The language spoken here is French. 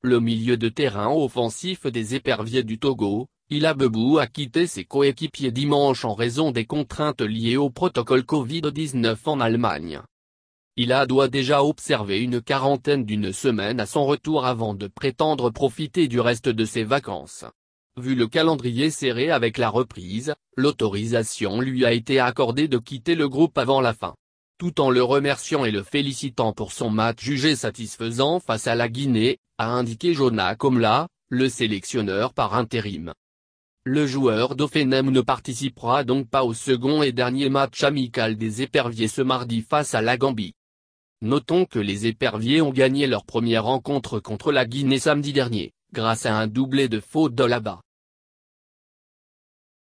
Le milieu de terrain offensif des éperviers du Togo, Bebou a quitté ses coéquipiers dimanche en raison des contraintes liées au protocole Covid-19 en Allemagne. Ila doit déjà observer une quarantaine d'une semaine à son retour avant de prétendre profiter du reste de ses vacances. Vu le calendrier serré avec la reprise, l'autorisation lui a été accordée de quitter le groupe avant la fin tout en le remerciant et le félicitant pour son match jugé satisfaisant face à la Guinée, a indiqué Jonah Comla, le sélectionneur par intérim. Le joueur d'Ofenem ne participera donc pas au second et dernier match amical des éperviers ce mardi face à la Gambie. Notons que les éperviers ont gagné leur première rencontre contre la Guinée samedi dernier, grâce à un doublé de faux Dolaba.